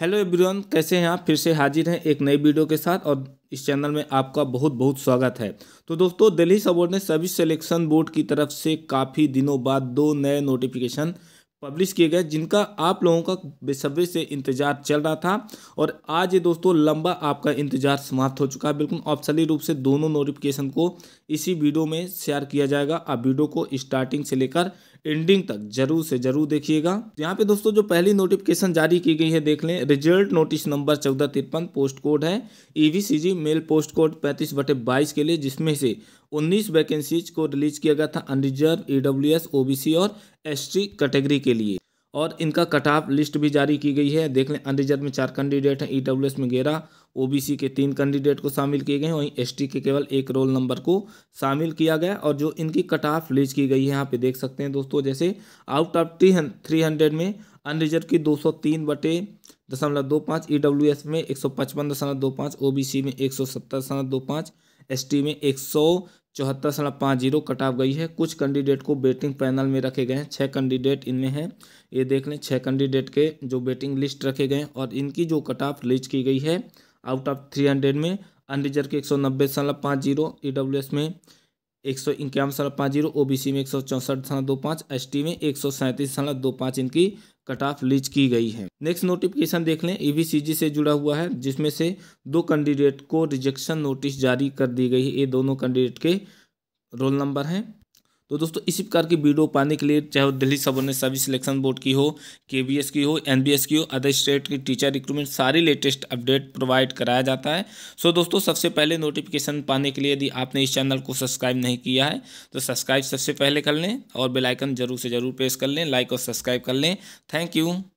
hello everyone कैसे हैं आप फिर से हाजिर हैं एक नई वीडियो के साथ और इस चैनल में आपका बहुत बहुत स्वागत है तो दोस्तों दिल्ली सबोर्ड ने सभी सिलेक्शन बोर्ड की तरफ से काफ़ी दिनों बाद दो नए नोटिफिकेशन पब्लिश किए गए जिनका आप लोगों का बेसब्री से इंतजार चल रहा था और आज ये दोस्तों लंबा आपका इंतजार समाप्त हो चुका है बिल्कुल ऑप्शनली रूप से दोनों नोटिफिकेशन को इसी वीडियो में शेयर किया जाएगा आप वीडियो को स्टार्टिंग से लेकर एंडिंग तक जरूर से जरूर देखिएगा यहाँ पे दोस्तों जो पहली नोटिफिकेशन जारी की गई है देख लें रिजल्ट नोटिस नंबर चौदह तिरपन पोस्ट कोड है ईवीसीजी मेल पोस्ट कोड पैंतीस बटे बाईस के लिए जिसमें से 19 वैकेंसीज को रिलीज किया गया था अनरिजर्व ईडब्ल्यूएस ओबीसी और एस कैटेगरी के लिए और इनका कट ऑफ लिस्ट भी जारी की गई है देख लें अनरिजर्व में चार कैंडिडेट हैं ईडब्ल्यू e में ग्यारह ओबीसी के तीन कैंडिडेट को शामिल किए गए हैं वहीं एसटी के केवल एक रोल नंबर को शामिल किया गया और जो इनकी कट ऑफ लिस्ट की गई है यहाँ पे देख सकते हैं दोस्तों जैसे आउट ऑफ थ्री हंड्रेड में अनरिजर्व की दो सौ तीन बटे दशमलव दो पाँच ई डब्ल्यू एस में एक सौ पचपन दशमलव दो पाँच ओ बी सी में एक सौ सत्तर दशमलव दो पाँच एस टी में एक सौ चौहत्तर सड़ब पाँच जीरो कट ऑफ गई है कुछ कैंडिडेट को बेटिंग पैनल में रखे गए हैं छः कैंडिडेट इनमें हैं ये देख लें छः कैंडिडेट के जो बेटिंग लिस्ट रखे गए हैं और इनकी जो कट ऑफ रिलीज की गई है आउट ऑफ थ्री हंड्रेड में अनरिजर्व के एक सौ नब्बे सड़ब पाँच जीरो ई डब्ल्यू एस में एक सौ इक्यावन सड़ब पाँच जीरो ओ बी सी में एक सौ चौंसठ सड़ब दो पाँच एस टी में एक सौ सैंतीस सड़ब दो पाँच इनकी कट ऑफ लीज की गई है नेक्स्ट नोटिफिकेशन देख लें ईवीसीजी e से जुड़ा हुआ है जिसमें से दो कैंडिडेट को रिजेक्शन नोटिस जारी कर दी गई है ये दोनों कैंडिडेट के रोल नंबर हैं तो दोस्तों इसी प्रकार की वीडियो पाने के लिए चाहे वो दिल्ली ने सभी सिलेक्शन बोर्ड की हो के की हो एन की हो अदर स्टेट की टीचर रिक्रूटमेंट सारी लेटेस्ट अपडेट प्रोवाइड कराया जाता है सो दोस्तों सबसे पहले नोटिफिकेशन पाने के लिए यदि आपने इस चैनल को सब्सक्राइब नहीं किया है तो सब्सक्राइब सबसे पहले कर लें और बेलाइकन जरूर से ज़रूर प्रेस कर लें लाइक और सब्सक्राइब कर लें थैंक यू